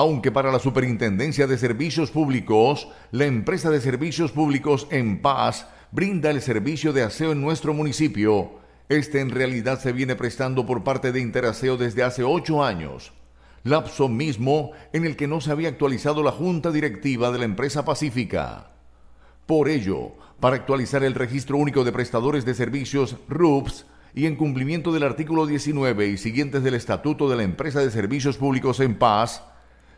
aunque para la Superintendencia de Servicios Públicos, la empresa de servicios públicos En Paz brinda el servicio de aseo en nuestro municipio. Este en realidad se viene prestando por parte de Interaseo desde hace ocho años, lapso mismo en el que no se había actualizado la junta directiva de la empresa Pacífica. Por ello, para actualizar el Registro Único de Prestadores de Servicios RUPS y en cumplimiento del artículo 19 y siguientes del Estatuto de la Empresa de Servicios Públicos en Paz,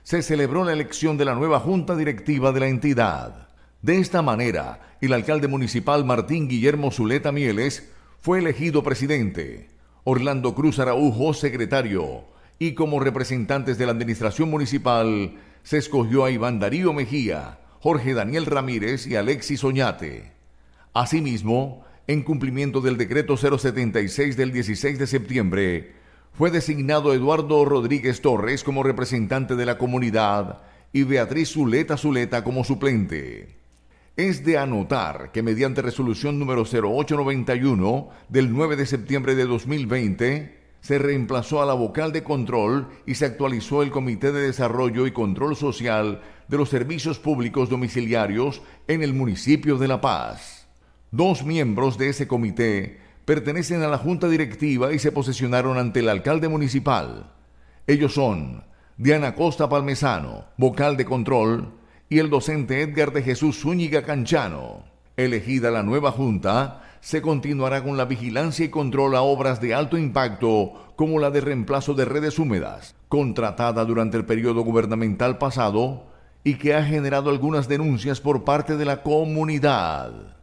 se celebró la elección de la nueva junta directiva de la entidad. De esta manera, el alcalde municipal Martín Guillermo Zuleta Mieles fue elegido presidente, Orlando Cruz Araujo secretario, y como representantes de la administración municipal se escogió a Iván Darío Mejía, Jorge Daniel Ramírez y Alexis Oñate. Asimismo, en cumplimiento del decreto 076 del 16 de septiembre, fue designado Eduardo Rodríguez Torres como representante de la comunidad y Beatriz Zuleta Zuleta como suplente. Es de anotar que mediante resolución número 0891 del 9 de septiembre de 2020, se reemplazó a la vocal de control y se actualizó el Comité de Desarrollo y Control Social de los Servicios Públicos Domiciliarios en el municipio de La Paz. Dos miembros de ese comité pertenecen a la Junta Directiva y se posesionaron ante el alcalde municipal. Ellos son Diana Costa Palmesano, vocal de control, y el docente Edgar de Jesús Zúñiga Canchano. Elegida la nueva Junta, se continuará con la vigilancia y control a obras de alto impacto como la de reemplazo de redes húmedas, contratada durante el periodo gubernamental pasado y que ha generado algunas denuncias por parte de la comunidad.